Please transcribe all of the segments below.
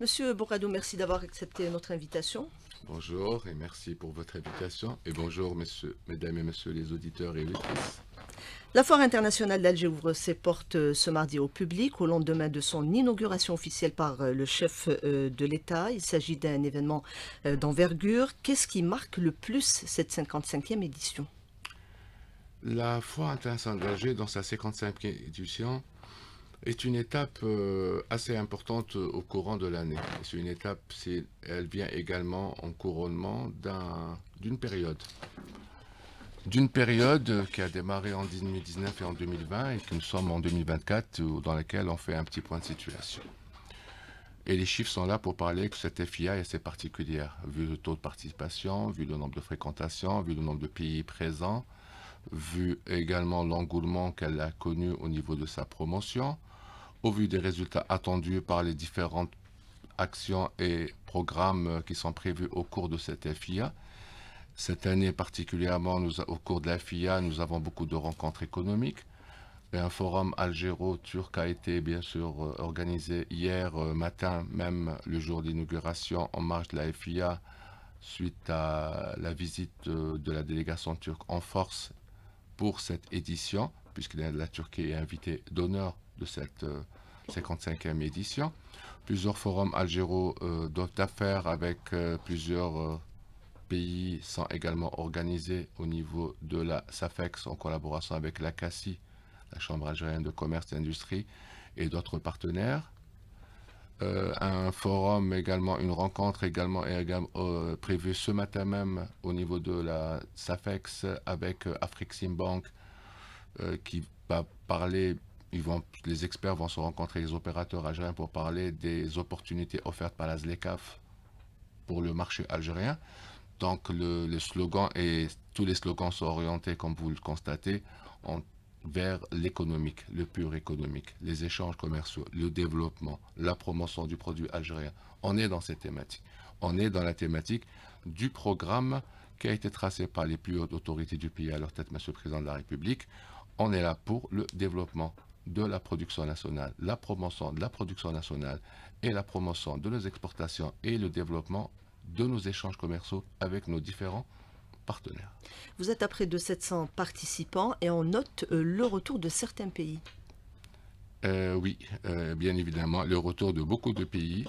Monsieur Bocadou, merci d'avoir accepté notre invitation. Bonjour et merci pour votre invitation. Et bonjour, mesdames et messieurs les auditeurs et auditrices. La Foire internationale d'Alger ouvre ses portes euh, ce mardi au public au lendemain de son inauguration officielle par euh, le chef euh, de l'État. Il s'agit d'un événement d'envergure. Qu'est-ce qui marque le plus cette 55e édition La Foire internationale d'Alger, dans sa 55e édition, est une étape euh, assez importante euh, au courant de l'année. C'est une étape, elle vient également en couronnement d'une période. D'une période qui a démarré en 2019 et en 2020 et que nous sommes en 2024 euh, dans laquelle on fait un petit point de situation. Et les chiffres sont là pour parler que cette FIA est assez particulière, vu le taux de participation, vu le nombre de fréquentations, vu le nombre de pays présents, vu également l'engouement qu'elle a connu au niveau de sa promotion, au vu des résultats attendus par les différentes actions et programmes euh, qui sont prévus au cours de cette FIA. Cette année particulièrement, au cours de la FIA, nous avons beaucoup de rencontres économiques. Et un forum algéro-turc a été bien sûr euh, organisé hier euh, matin, même le jour d'inauguration en marge de la FIA, suite à la visite de la délégation turque en force pour cette édition, puisque la Turquie est invitée d'honneur de cette 55e édition. Plusieurs forums algéro euh, d'affaires avec euh, plusieurs euh, pays sont également organisés au niveau de la SAFEX en collaboration avec la CACI, la Chambre algérienne de commerce et d'industrie, et d'autres partenaires. un forum également, une rencontre également est prévue ce matin même au niveau de la SAFEX avec euh, qui va parler les experts vont se rencontrer les opérateurs algériens pour parler des opportunités offertes par la ZLECAF pour le marché algérien. Donc le, slogan et tous les slogans sont orientés, comme vous le constatez, vers l'économique, le pur économique, les échanges commerciaux, le développement, la promotion du produit algérien. On est dans cette thématique. On est dans la thématique du programme qui a été tracé par les plus hautes autorités du pays à leur tête, Monsieur le Président de la République. On est là pour le développement de la production nationale, la promotion de la production nationale et la promotion de nos exportations et le développement de nos échanges commerciaux avec nos différents partenaires. Vous êtes à près de 700 participants et on note euh, le retour de certains pays. Euh, oui, euh, bien évidemment, le retour de beaucoup de pays.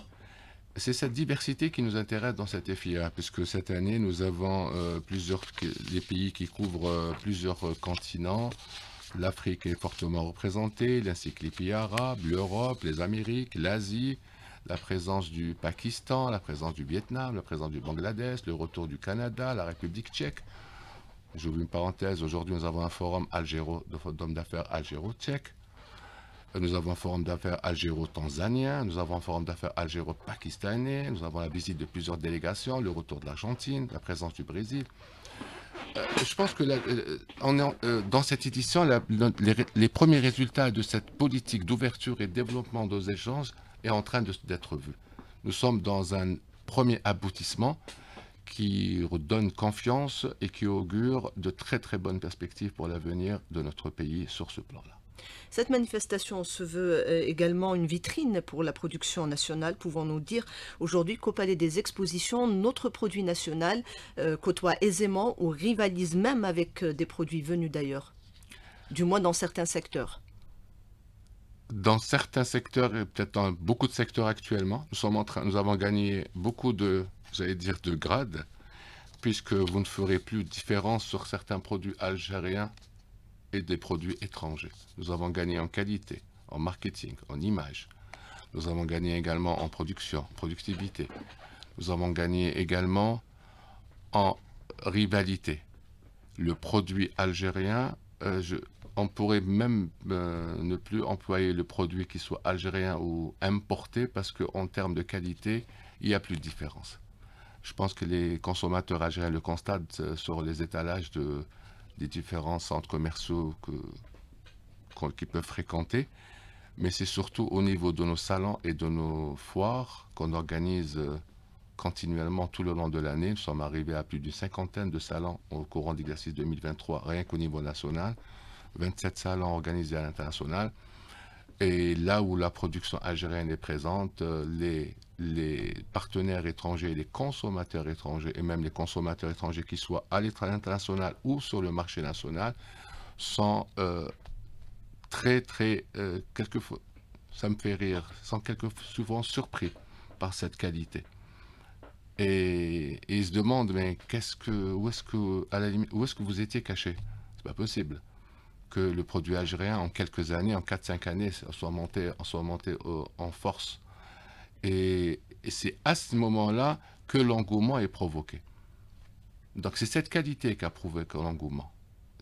C'est cette diversité qui nous intéresse dans cette FIA, puisque cette année, nous avons plusieurs des pays qui couvrent plusieurs continents, l'Afrique est fortement représentée, ainsi que les pays arabes, l'Europe, les Amériques, l'Asie, la présence du Pakistan, la présence du Vietnam, la présence du Bangladesh, le retour du Canada, la République tchèque. J'ouvre une parenthèse, aujourd'hui nous avons un forum d'hommes d'affaires algéro-tchèque. Nous avons un forum d'affaires algéro-tanzanien, nous avons un forum d'affaires algéro-pakistanais, nous avons la visite de plusieurs délégations, le retour de l'Argentine, la présence du Brésil, euh, je pense que euh, euh, dans cette édition, les, premiers résultats de cette politique d'ouverture et de développement des échanges est en train d'être vus. Nous sommes dans un premier aboutissement qui redonne confiance et qui augure de très très bonnes perspectives pour l'avenir de notre pays sur ce plan-là. Cette manifestation se veut euh, également une vitrine pour la production nationale. Pouvons-nous dire aujourd'hui qu'au Palais des Expositions, notre produit national euh, côtoie aisément ou rivalise même avec euh, des produits venus d'ailleurs, du moins dans certains secteurs dans certains secteurs et peut-être dans beaucoup de secteurs actuellement, nous, sommes en nous avons gagné beaucoup de, allez dire, de grades, puisque vous ne ferez plus différence sur certains produits algériens des produits étrangers. Nous avons gagné en qualité, en marketing, en image. Nous avons gagné également en production, productivité. Nous avons gagné également en rivalité. Le produit algérien, euh, on pourrait même euh, ne plus employer le produit qui soit algérien ou importé parce qu'en termes de qualité, il n'y a plus de différence. Je pense que les consommateurs algériens le constatent euh, sur les étalages de, des différents centres commerciaux que, qu'ils peuvent fréquenter. Mais c'est surtout au niveau de nos salons et de nos foires qu'on organise euh, continuellement tout le long de l'année. Nous sommes arrivés à plus d'une cinquantaine de salons au courant d'exercice 2023, rien qu'au niveau national. 27 salons organisés à l'international. Et là où la production algérienne est présente, euh, les, partenaires étrangers, les consommateurs étrangers et même les consommateurs étrangers qui soient à l'étranger international ou sur le marché national sont euh, très, très, euh, quelquefois, ça me fait rire, sont quelquefois souvent surpris par cette qualité. Et, ils se demandent, mais qu'est-ce que, où est-ce que, à où est-ce que vous étiez caché C'est pas possible que le produit algérien, en quelques années, en 4-5 années, soit monté, monté en force. Et, c'est à ce moment-là que l'engouement est provoqué. Donc c'est cette qualité qui a prouvé que l'engouement.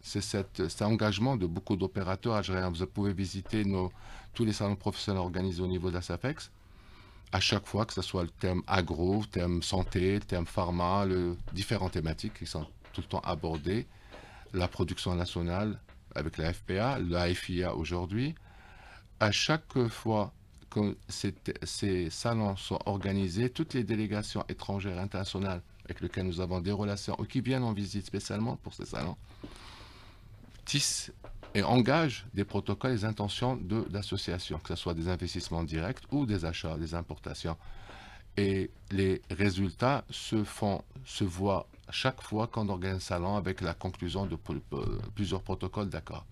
C'est cet, engagement de beaucoup d'opérateurs algériens. Vous pouvez visiter nos, tous les salons professionnels organisés au niveau de la SAFEX. À chaque fois, que ce soit le thème agro, thème santé, thème pharma, le, différentes thématiques qui sont tout le temps abordées, la production nationale, avec la FPA, la FIA aujourd'hui, à chaque fois que ces, salons sont organisés, toutes les délégations étrangères internationales avec lesquelles nous avons des relations ou qui viennent en visite spécialement pour ces salons, tissent et engagent des protocoles, des intentions d'associations, que ce soit des investissements directs ou des achats, des importations et les résultats se font, se voient chaque fois qu'on organise un salon avec la conclusion de euh, plusieurs protocoles d'accord.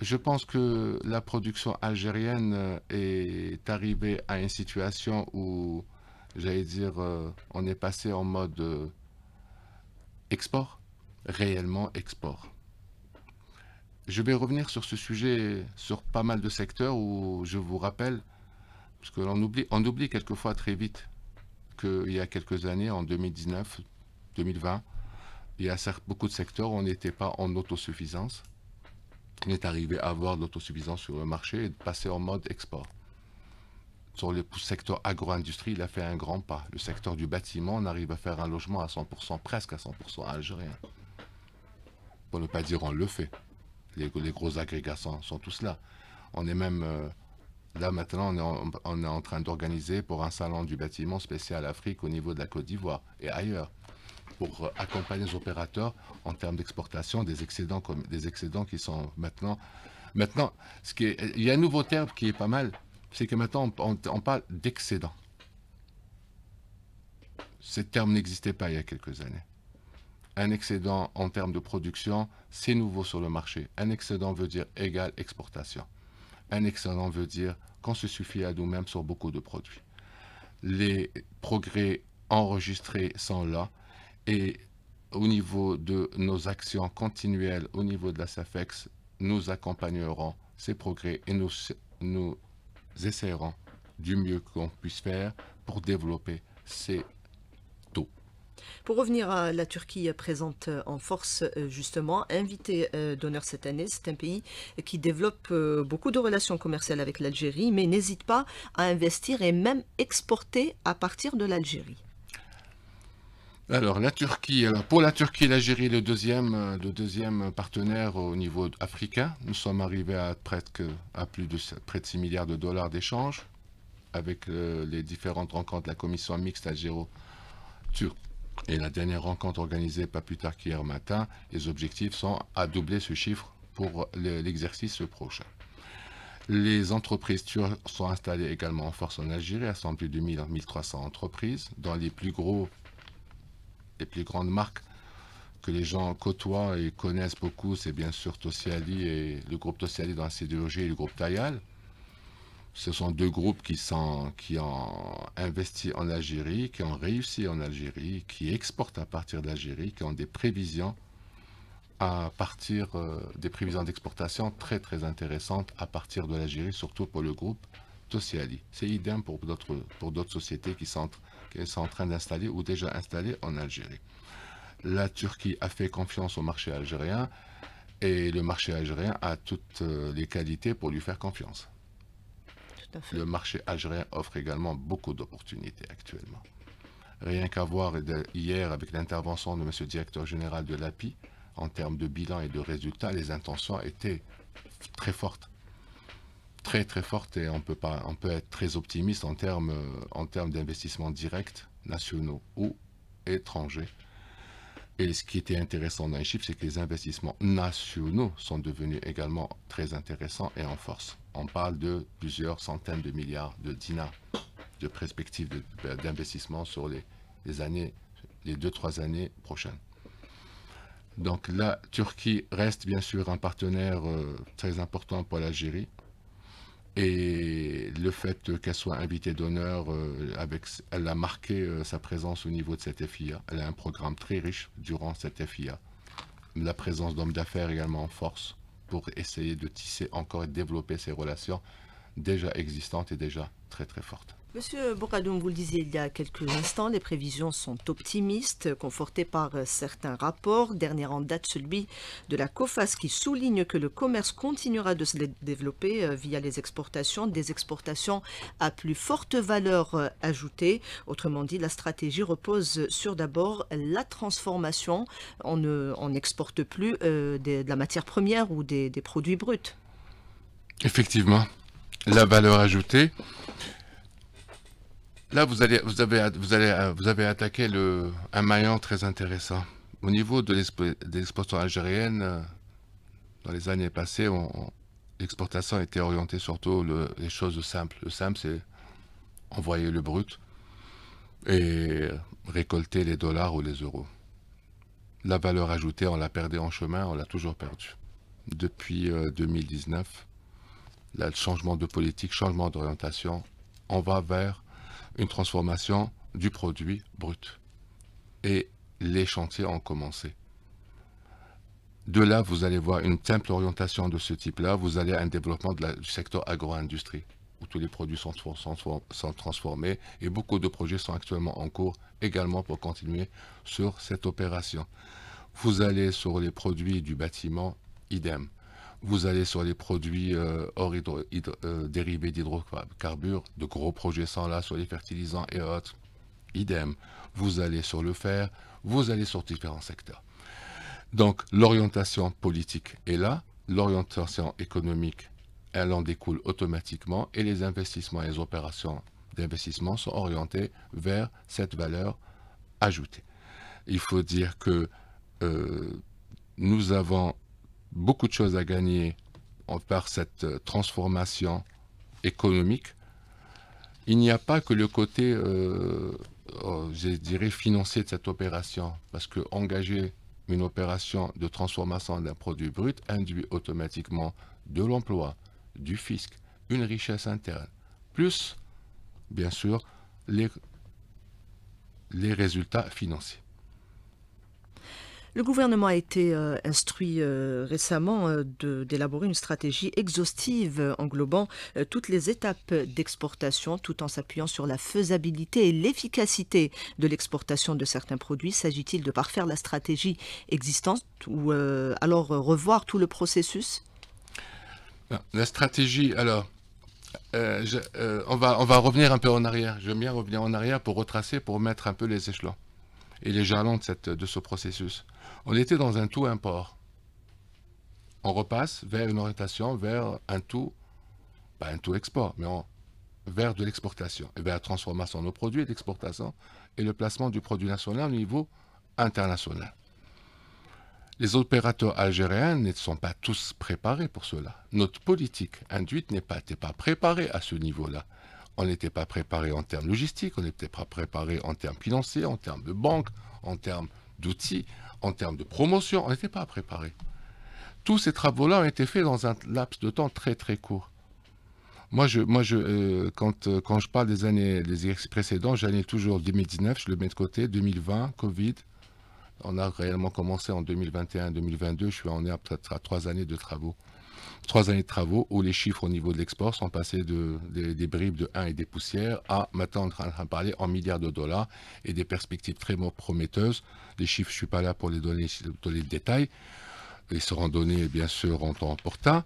Je pense que la production algérienne euh, est arrivée à une situation où, j'allais dire, euh, on est passé en mode export, réellement export. Je vais revenir sur ce sujet sur pas mal de secteurs où, je vous rappelle, parce que oublie, on oublie quelquefois très vite qu'il y a quelques années, en 2019, 2020, il y a beaucoup de secteurs où on n'était pas en autosuffisance. On est arrivé à avoir l'autosuffisance sur le marché et de passer en mode export. Sur le secteur agro-industrie, il a fait un grand pas. Le secteur du bâtiment, on arrive à faire un logement à 100%, presque à 100% algérien. Pour ne pas dire on le fait. Les, gros agrégats sont, tous là. On est même euh, Là, maintenant, on est en, train d'organiser pour un salon du bâtiment spécial Afrique au niveau de la Côte d'Ivoire et ailleurs pour euh, accompagner les opérateurs en termes d'exportation des excédents, des excédents qui sont maintenant... Maintenant, il y a un nouveau terme qui est pas mal, c'est que maintenant, on, parle d'excédent. Ce terme n'existait pas il y a quelques années. Un excédent en termes de production, c'est nouveau sur le marché. Un excédent veut dire égal exportation. Un excellent veut dire qu'on se suffit à nous-mêmes sur beaucoup de produits. Les progrès enregistrés sont là et au niveau de nos actions continuelles, au niveau de la SAFEX, nous accompagnerons ces progrès et nous, essayerons du mieux qu'on puisse faire pour développer ces pour revenir à la Turquie présente euh, en force, euh, justement, invité euh, d'honneur cette année, c'est un pays qui développe beaucoup de relations commerciales avec l'Algérie, mais n'hésite pas à investir et même exporter à partir de l'Algérie. Alors, la Turquie, pour la Turquie, l'Algérie est le deuxième, le deuxième partenaire au niveau africain. Nous sommes arrivés à, presque, à plus de près de 6 milliards de dollars d'échanges avec les différentes rencontres de la commission mixte algéro-turque et la dernière rencontre organisée pas plus tard qu'hier matin, les objectifs sont à doubler ce chiffre pour l'exercice prochain. Les entreprises turques sont installées également en force en Algérie, à plus de 1000 1300 entreprises, dans les plus gros, les plus grandes marques que les gens côtoient et connaissent beaucoup, c'est bien sûr Tossiali et le groupe Tossiali dans la sidérurgie et le groupe Tayal. Ce sont deux groupes qui, ont investi en Algérie, qui ont réussi en Algérie, qui exportent à partir d'Algérie, qui ont des prévisions à partir euh, des prévisions d'exportation très très intéressantes à partir de l'Algérie, surtout pour le groupe Tosiali. C'est idem pour d'autres sociétés qui sont en train d'installer ou déjà installées en Algérie. La Turquie a fait confiance au marché algérien et le marché algérien a toutes euh, les qualités pour lui faire confiance le marché algérien offre également beaucoup d'opportunités actuellement. Rien qu'à voir hier avec l'intervention de M. le directeur général de l'API, en termes de bilan et de résultats, les intentions étaient très fortes. Très très fortes et on peut, pas, on peut être très optimiste en termes, en termes d'investissements directs, nationaux ou étrangers. Et ce qui était intéressant dans les chiffres, c'est que les investissements nationaux sont devenus également très intéressants et en force on parle de plusieurs centaines de milliards de dinars de perspectives ben, d'investissement sur les, années, les deux, trois années prochaines. Donc la Turquie reste bien sûr un partenaire euh, très important pour l'Algérie. Et le fait qu'elle soit invitée d'honneur, euh, avec, elle a marqué euh, sa présence au niveau de cette FIA. Elle a un programme très riche durant cette FIA. La présence d'hommes d'affaires également en force pour essayer de tisser encore et développer ces relations déjà existantes et déjà très très fortes. Monsieur Bocadoum, vous le disiez il y a quelques instants, les prévisions sont optimistes, confortées par euh, certains rapports. Dernier en date, celui de la COFAS qui souligne que le commerce continuera de se développer euh, via les exportations, des exportations à plus forte valeur euh, ajoutée. Autrement dit, la stratégie repose sur d'abord la transformation. On n'exporte plus de la matière première ou des produits bruts. Effectivement, la valeur ajoutée. Là, vous, allez, vous, avez, vous, euh, vous avez attaqué le, un maillon très intéressant. Au niveau de l'exportation algérienne, euh, dans les années passées, l'exportation était orientée surtout les choses simples. Le simple, c'est envoyer le brut et récolter les dollars ou les euros. La valeur ajoutée, on l'a perdue en chemin, on l'a toujours perdue. Depuis 2019, euh, le changement de politique, changement d'orientation, on va vers une transformation du produit brut. Et les chantiers ont commencé. De là, vous allez voir une simple orientation de ce type-là, vous allez à un développement de du secteur agro-industrie, où tous les produits sont, transformés, et beaucoup de projets sont actuellement en cours également pour continuer sur cette opération. Vous allez sur les produits du bâtiment, idem. Vous allez sur les produits euh, or euh, dérivés d'hydrocarbures, de gros projets sans là sur les fertilisants et autres. Idem, vous allez sur le fer, vous allez sur différents secteurs. Donc l'orientation politique est là, l'orientation économique, elle en découle automatiquement et les investissements et les opérations d'investissement sont orientés vers cette valeur ajoutée. Il faut dire que euh, nous avons beaucoup de choses à gagner par cette euh, transformation économique. Il n'y a pas que le côté, euh, euh, je dirais, financier de cette opération, parce que engager une opération de transformation d'un produit brut induit automatiquement de l'emploi, du fisc, une richesse interne, plus, bien sûr, les résultats financiers. Le gouvernement a été euh, instruit euh, récemment euh, d'élaborer une stratégie exhaustive englobant toutes les étapes d'exportation tout en s'appuyant sur la faisabilité et l'efficacité de l'exportation de certains produits. S'agit-il de parfaire la stratégie existante ou alors revoir tout le processus La stratégie, alors, on, va, on va revenir un peu en arrière. J'aime bien revenir en arrière pour retracer, pour mettre un peu les échelons et les jalons de, ce processus. On était dans un tout import. On repasse vers une orientation, vers un tout, pas un tout export, mais vers de l'exportation, et vers la transformation de nos produits, et l'exportation et le placement du produit national au niveau international. Les opérateurs algériens ne sont pas tous préparés pour cela. Notre politique induite n'est pas préparée à ce niveau-là on n'était pas préparé en termes logistiques, on n'était pas préparé en termes financiers, en termes de banque, en termes d'outils, en termes de promotion, on n'était pas préparé. Tous ces travaux-là ont été faits dans un laps de temps très très court. Moi, je, euh, euh, quand, je parle des années des années précédents, j'allais toujours 2019, je le mets de côté, 2020, Covid. On a réellement commencé en 2021-2022, je suis en est à, à trois années de travaux trois années de travaux où les chiffres au niveau de l'export sont passés de, des, bribes de 1 et des poussières à maintenant en train de parler en milliards de dollars et des perspectives très prometteuses. Les chiffres, je ne suis pas là pour les donner, donner le détail. Ils seront donnés bien sûr en temps opportun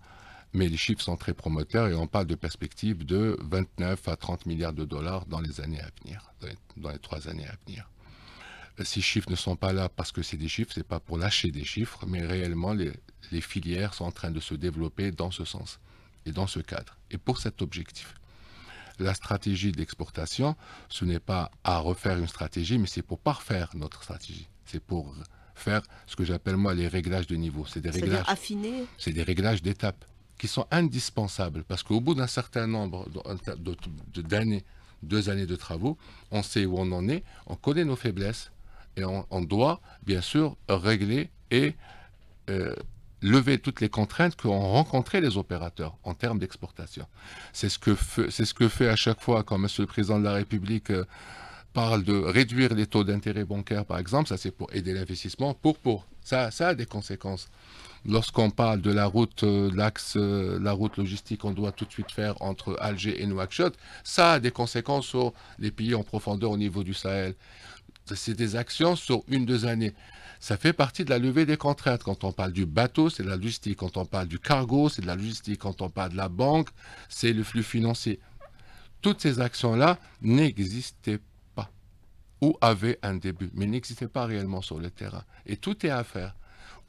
mais les chiffres sont très promoteurs et on parle de perspectives de 29 à 30 milliards de dollars dans les années à venir, dans les trois années à venir. Ces chiffres ne sont pas là parce que c'est des chiffres, c'est pas pour lâcher des chiffres, mais réellement les, filières sont en train de se développer dans ce sens et dans ce cadre et pour cet objectif la stratégie d'exportation, ce n'est pas à refaire une stratégie, mais c'est pour parfaire notre stratégie. C'est pour faire ce que j'appelle moi les réglages de niveau. C'est des réglages affinés. C'est des réglages d'étapes qui sont indispensables parce qu'au bout d'un certain nombre d'années, deux années de travaux, on sait où on en est, on connaît nos faiblesses, et on, doit, bien sûr, régler et euh, lever toutes les contraintes qu'ont rencontrées les opérateurs en termes d'exportation. C'est ce, que fait, ce que fait à chaque fois quand M. le Président de la République euh, parle de réduire les taux d'intérêt bancaire, par exemple, ça c'est pour aider l'investissement, pour pour. Ça, ça a des conséquences. Lorsqu'on parle de la route, euh, l'axe, la route logistique qu'on doit tout de suite faire entre Alger et Nouakchott, ça a des conséquences sur les pays en profondeur au niveau du Sahel c'est des actions sur une, deux années. Ça fait partie de la levée des contraintes. Quand on parle du bateau, c'est de la logistique. Quand on parle du cargo, c'est de la logistique. Quand on parle de la banque, c'est le flux financier. Toutes ces actions-là n'existaient pas ou avaient un début, mais n'existaient pas réellement sur le terrain. Et tout est à faire.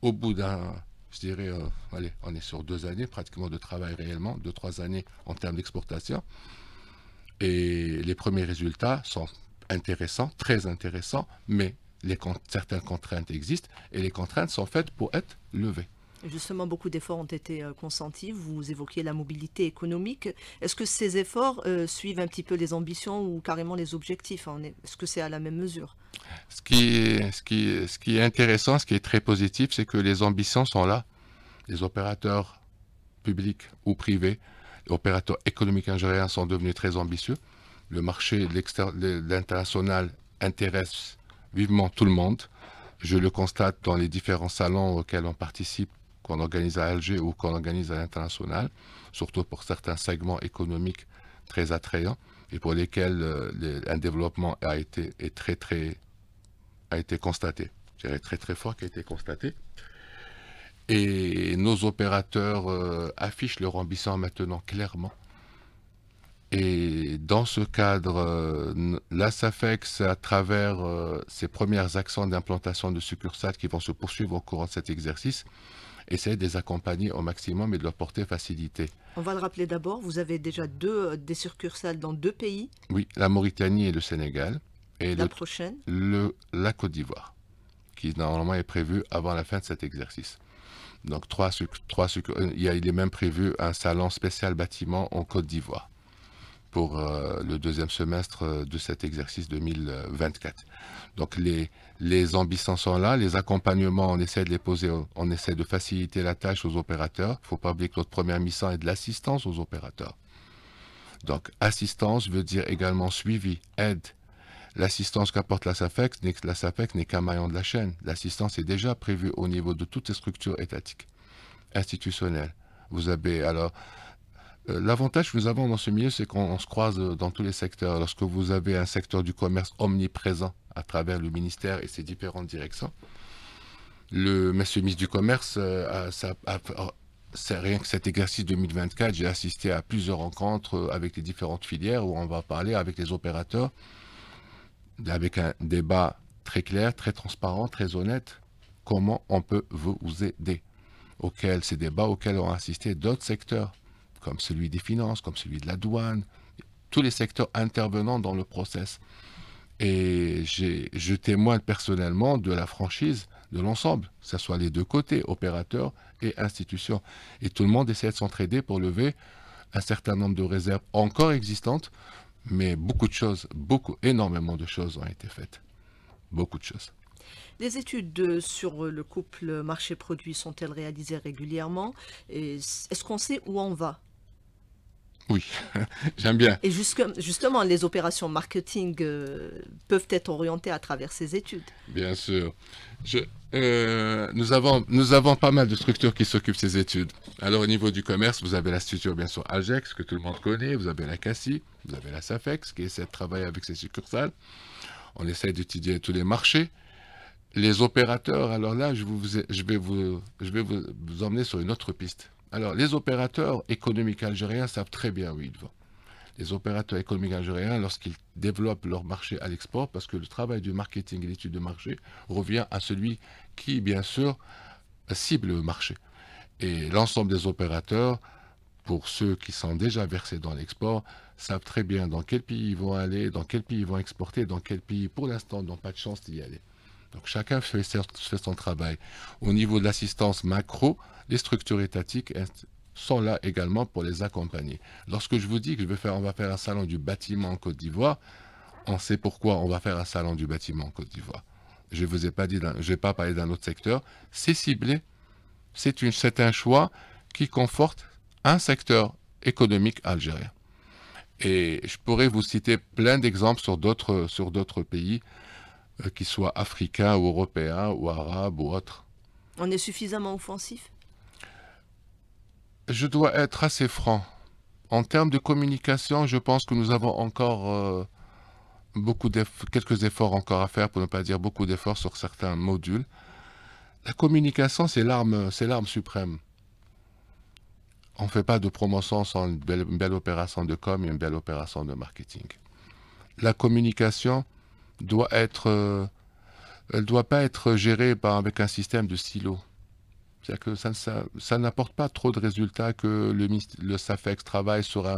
Au bout d'un, je dirais, euh, allez, on est sur deux années pratiquement de travail réellement, deux, trois années en termes d'exportation. Et les premiers résultats sont intéressant, très intéressant, mais les certaines contraintes existent et les contraintes sont faites pour être levées. Justement, beaucoup d'efforts ont été euh, consentis. Vous évoquiez la mobilité économique. Est-ce que ces efforts euh, suivent un petit peu les ambitions ou carrément les objectifs hein? Est-ce que c'est à la même mesure ce qui, est, ce, qui, ce qui est intéressant, ce qui est très positif, c'est que les ambitions sont là. Les opérateurs publics ou privés, les opérateurs économiques ingénieurs sont devenus très ambitieux le marché international intéresse vivement tout le monde. Je le constate dans les différents salons auxquels on participe, qu'on organise à Alger ou qu'on organise à l'international, surtout pour certains segments économiques très attrayants et pour lesquels euh, un développement a été très très a été constaté, je dirais très très fort qui a été constaté. Et nos opérateurs euh, affichent leur ambition maintenant clairement et dans ce cadre, euh, la SAFEX, à travers ces euh, premières actions d'implantation de succursales qui vont se poursuivre au cours de cet exercice, essayer de les accompagner au maximum et de leur porter facilité. On va le rappeler d'abord, vous avez déjà deux, euh, des succursales dans deux pays Oui, la Mauritanie et le Sénégal. Et la prochaine La Côte d'Ivoire, qui normalement est prévue avant la fin de cet exercice. Donc, trois, trois, il est même prévu un salon spécial bâtiment en Côte d'Ivoire pour euh, le deuxième semestre euh, de cet exercice 2024. Donc les, les ambitions sont là, les accompagnements, on essaie de les poser, on essaie de faciliter la tâche aux opérateurs. Il ne faut pas oublier que notre première mission est de l'assistance aux opérateurs. Donc assistance veut dire également suivi, aide. L'assistance qu'apporte la SAFEX, la SAFEX n'est qu'un maillon de la chaîne. L'assistance est déjà prévue au niveau de toutes les structures étatiques, institutionnelles. Vous avez alors euh, l'avantage que nous avons dans ce milieu, c'est qu'on se croise euh, dans tous les secteurs. Lorsque vous avez un secteur du commerce omniprésent à travers le ministère et ses différentes directions, le monsieur ministre du Commerce, euh, rien que cet exercice 2024, j'ai assisté à plusieurs rencontres avec les différentes filières où on va parler avec les opérateurs, avec un débat très clair, très transparent, très honnête, comment on peut vous aider, auxquels ces débats auxquels ont assisté d'autres secteurs comme celui des finances, comme celui de la douane, tous les secteurs intervenant dans le process. Et je témoigne personnellement de la franchise de l'ensemble, que ce soit les deux côtés, opérateurs et institutions. Et tout le monde essaie de s'entraider pour lever un certain nombre de réserves encore existantes, mais beaucoup de choses, beaucoup, énormément de choses ont été faites. Beaucoup de choses. Des études sur le couple marché-produit sont-elles réalisées régulièrement Est-ce qu'on sait où on va oui, j'aime bien. Et justement, les opérations marketing euh, peuvent être orientées à travers ces études. Bien sûr. Euh, nous, avons, pas mal de structures qui s'occupent de ces études. Alors, au niveau du commerce, vous avez la structure, bien sûr, AGEX, que tout le monde connaît. Vous avez la Cassie, vous avez la SAFEX, qui essaie de travailler avec ses succursales. On essaie d'étudier tous les marchés. Les opérateurs, alors là, je, vous, vais, vous emmener sur une autre piste alors, les opérateurs économiques algériens savent très bien où ils vont. Les opérateurs économiques algériens, lorsqu'ils développent leur marché à l'export, parce que le travail du marketing et l'étude de marché revient à celui qui, bien sûr, cible le marché. Et l'ensemble des opérateurs, pour ceux qui sont déjà versés dans l'export, savent très bien dans quel pays ils vont aller, dans quel pays ils vont exporter, dans quel pays, pour l'instant, n'ont pas de chance d'y aller. Donc chacun fait, son travail. Au niveau de l'assistance macro, les structures étatiques sont là également pour les accompagner. Lorsque je vous dis que je vais faire, on va faire un salon du bâtiment en Côte d'Ivoire, on sait pourquoi on va faire un salon du bâtiment en Côte d'Ivoire. Je ne vous ai pas dit, je vais pas parlé d'un autre secteur. C'est ciblé. C'est un choix qui conforte un secteur économique algérien. Et je pourrais vous citer plein d'exemples sur d'autres pays euh, qu'ils soient africains ou européens ou arabes ou autres. On est suffisamment offensif Je dois être assez franc. En termes de communication, je pense que nous avons encore euh, beaucoup quelques efforts encore à faire, pour ne pas dire beaucoup d'efforts sur certains modules. La communication, c'est l'arme suprême on ne fait pas de promotion sans une belle, une belle, opération de com et une belle opération de marketing. La communication, doit être, euh, elle doit pas être gérée par, avec un système de silo. C'est-à-dire que ça, ça, n'apporte pas trop de résultats que le, le SAFEX travaille sur,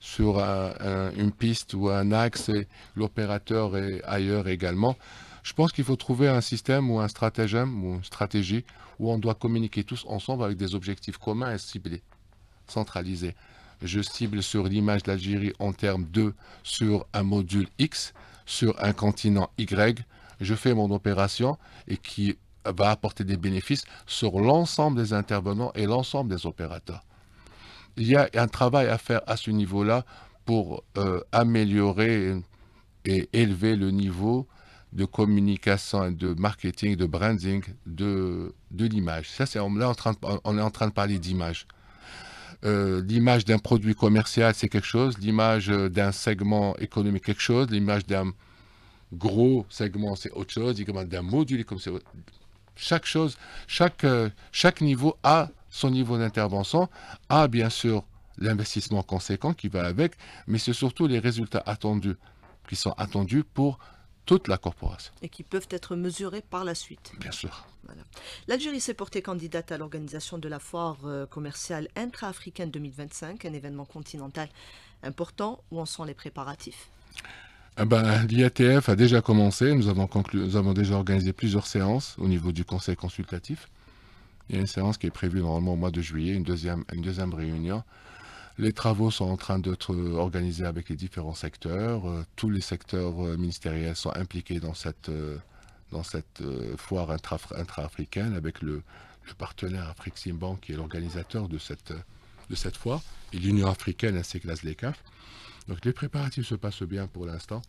sur une piste ou un axe et l'opérateur est ailleurs également. Je pense qu'il faut trouver un système ou un stratagème ou une stratégie où on doit communiquer tous ensemble avec des objectifs communs et ciblés, centralisés. Je cible sur l'image d'Algérie en termes de sur un module X sur un continent Y, je fais mon opération et qui va apporter des bénéfices sur l'ensemble des intervenants et l'ensemble des opérateurs. Il y a un travail à faire à ce niveau-là pour euh, améliorer et élever le niveau de communication, de marketing, de branding, de, de l'image. Ça, c'est, là, on est en train de parler d'image. Euh, l'image d'un produit commercial, c'est quelque chose, l'image euh, d'un segment économique, quelque chose, l'image d'un gros segment, c'est autre chose, d'un module, comme c'est chaque chose, chaque, euh, chaque niveau a son niveau d'intervention, a bien sûr l'investissement conséquent qui va avec, mais c'est surtout les résultats attendus qui sont attendus pour toute la corporation. Et qui peuvent être mesurées par la suite. Bien sûr. L'Algérie s'est portée candidate à l'organisation de la foire euh, commerciale intra-africaine 2025, un événement continental important. Où en sont les préparatifs eh ben, L'IATF a déjà commencé. Nous avons, conclu, avons déjà organisé plusieurs séances au niveau du conseil consultatif. Il y a une séance qui est prévue normalement au mois de juillet, une deuxième réunion les travaux sont en train d'être euh, organisés avec les différents secteurs. Euh, tous les secteurs euh, ministériels sont impliqués dans cette, foire intra-africaine avec le, partenaire Afrique qui est l'organisateur de cette, foire et l'Union africaine ainsi que l'ASLECAF. Donc les préparatifs se passent bien pour l'instant.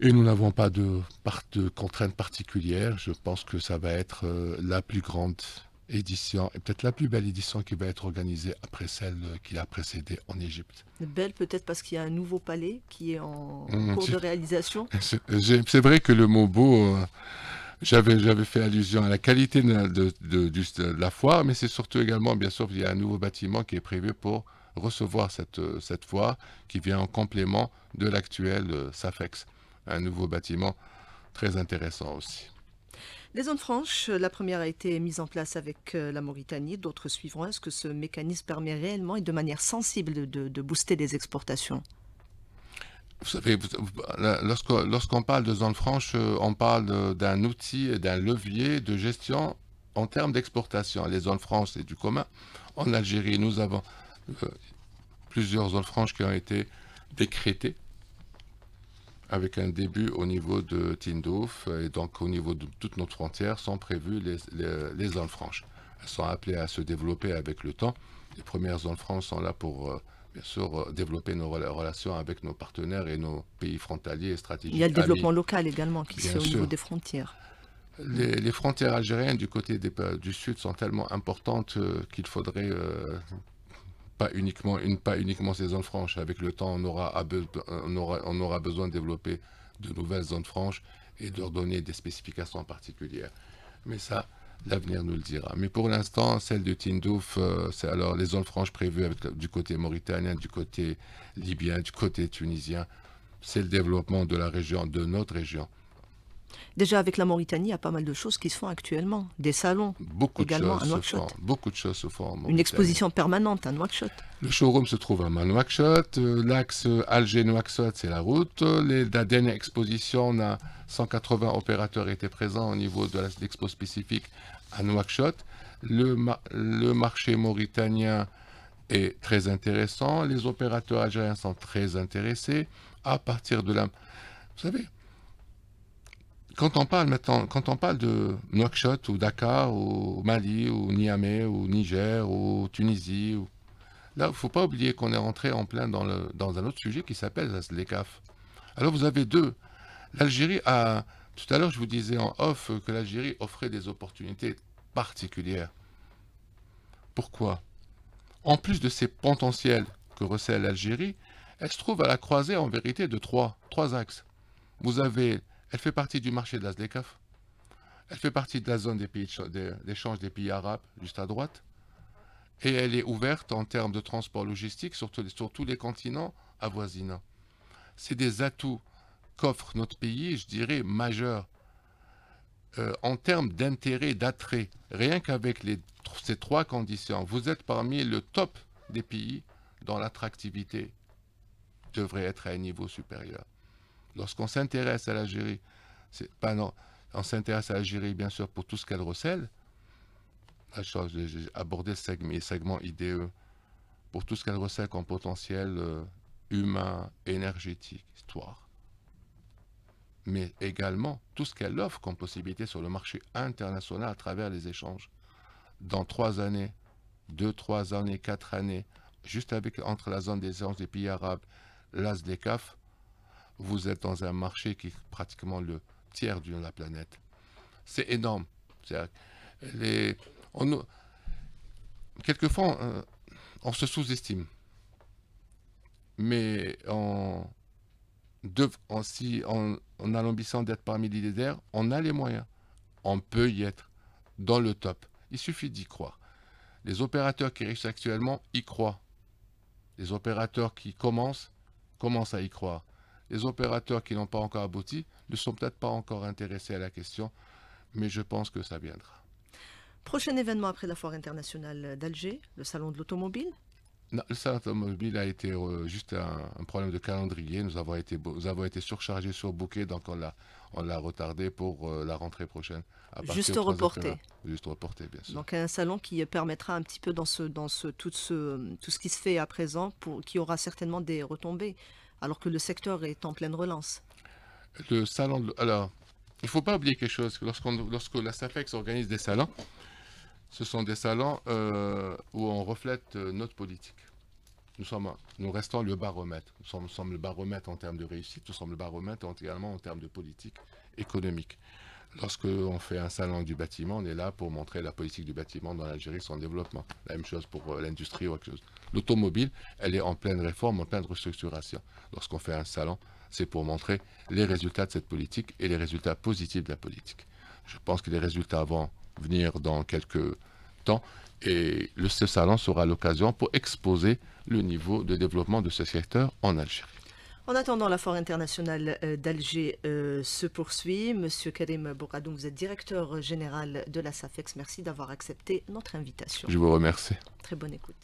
Et nous n'avons pas de, contraintes particulières. Je pense que ça va être la plus grande édition, et peut-être la plus belle édition qui va être organisée après celle qui l'a précédée en Égypte. Belle peut-être parce qu'il y a un nouveau palais qui est en mmh, cours de réalisation. C'est vrai que le mot beau... Euh, j'avais fait allusion à la qualité de, la foire, mais c'est surtout également, bien sûr, qu'il y a un nouveau bâtiment qui est prévu pour recevoir cette, euh, cette qui vient en complément de l'actuel euh, SAFEX, un nouveau bâtiment très intéressant aussi. Les zones franches, euh, la première a été mise en place avec euh, la Mauritanie, d'autres suivront. Est-ce que ce mécanisme permet réellement et de manière sensible de, booster les exportations vous savez, lorsqu'on parle de zones franches, euh, on parle d'un outil et d'un levier de gestion en termes d'exportation. Les zones franches, c'est du commun. En Algérie, nous avons plusieurs zones franches qui ont été décrétées avec un début au niveau de Tindouf euh, et donc au niveau de toutes nos frontières sont prévues les, zones franches. Elles sont appelées à se développer avec le temps. Les premières zones franches sont là pour, euh, bien sûr, euh, développer nos relations avec nos partenaires et nos pays frontaliers et stratégiques. Il y a le développement local également qui se fait au niveau des frontières. Les, frontières algériennes du côté du sud sont tellement importantes qu'il faudrait pas uniquement, une, pas uniquement ces zones franches. Avec le temps, on aura, on aura, besoin de développer de nouvelles zones franches et de leur donner des spécifications particulières. Mais ça, l'avenir nous le dira. Mais pour l'instant, celle de Tindouf, euh, c'est alors les zones franches prévues du côté mauritanien, du côté libyen, du côté tunisien. C'est le développement de la région, de notre région, Déjà avec la Mauritanie, il y a pas mal de choses qui se font actuellement. Des salons également à Nouakchott. beaucoup de choses se forment. Une exposition permanente à Nouakchott. Le showroom se trouve à Nouakchott. Euh, l'axe Alger-Nouakchott, c'est la route. Les, la dernière exposition, on a 180 opérateurs étaient présents au niveau de l'expo spécifique à Nouakchott. Le, le marché mauritanien est très intéressant. Les opérateurs algériens sont très intéressés. À partir de là, vous savez, quand on parle quand on parle de Nouakchott ou Dakar ou Mali ou Niamey ou Niger ou Tunisie, là, il ne faut pas oublier qu'on est rentré en plein dans, un autre sujet qui s'appelle les e CAF. Alors vous avez deux. L'Algérie a... Tout à l'heure, je vous disais en off que l'Algérie offrait des opportunités particulières. Pourquoi En plus de ces potentiels que recèle l'Algérie, elle se trouve à la croisée en vérité de trois, trois axes. Vous avez elle fait partie du marché de ZDKF, Elle fait partie de la zone d'échange des pays arabes, juste à droite. Et elle est ouverte en termes de transport logistique sur, tous les continents avoisinants. C'est des atouts qu'offre notre pays, je dirais, majeurs euh, en termes d'intérêt, d'attrait. Rien qu'avec ces trois conditions, vous êtes parmi le top des pays dont l'attractivité devrait être à un niveau supérieur. Lorsqu'on s'intéresse à l'Algérie, c'est pas non, on s'intéresse à l'Algérie bien sûr pour tout ce qu'elle recèle. J'ai abordé mes segments IDE pour tout ce qu'elle recèle comme potentiel euh, humain, énergétique, histoire. Mais également tout ce qu'elle offre comme possibilité sur le marché international à travers les échanges. Dans trois années, deux, trois années, quatre années, juste avec, entre la zone des échanges des pays arabes, l'AS des CAF, vous êtes dans un marché qui est pratiquement le tiers de la planète. C'est énorme. Les, on, quelquefois, euh, on, se sous-estime. Mais en, si, en, en l'ambition d'être parmi les leaders, on a les moyens. On peut y être dans le top. Il suffit d'y croire. Les opérateurs qui réussissent actuellement y croient. Les opérateurs qui commencent, commencent à y croire. Les opérateurs qui n'ont pas encore abouti ne sont peut-être pas encore intéressés à la question, mais je pense que ça viendra. Prochain événement après la foire internationale d'Alger, le salon de l'automobile le salon de l'automobile a été euh, juste un, problème de calendrier. Nous avons été, avons été surchargés sur bouquet, donc on l'a, retardé pour euh, la rentrée prochaine. juste reporté. Juste reporté, bien sûr. Donc un salon qui permettra un petit peu dans ce, dans ce, tout ce, tout ce qui se fait à présent, pour, qui aura certainement des retombées alors que le secteur est en pleine relance. Le salon, alors, il ne faut pas oublier quelque chose. lorsque la SAFEX organise des salons, ce sont des salons euh, où on reflète euh, notre politique. Nous, sommes, nous restons le baromètre. nous sommes, le baromètre en termes de réussite, nous sommes le baromètre également en termes de politique économique. Lorsqu'on fait un salon du bâtiment, on est là pour montrer la politique du bâtiment dans l'Algérie, son développement. La même chose pour euh, l'industrie ou autre chose. L'automobile, elle est en pleine réforme, en pleine restructuration. Lorsqu'on fait un salon, c'est pour montrer les résultats de cette politique et les résultats positifs de la politique. Je pense que les résultats vont venir dans quelques temps et ce salon sera l'occasion pour exposer le niveau de développement de ce secteur en Algérie. En attendant, la Foire internationale euh, d'Alger euh, se poursuit. Monsieur Karim donc vous êtes directeur général de la SAFEX. Merci d'avoir accepté notre invitation. Je vous remercie. Très bonne écoute.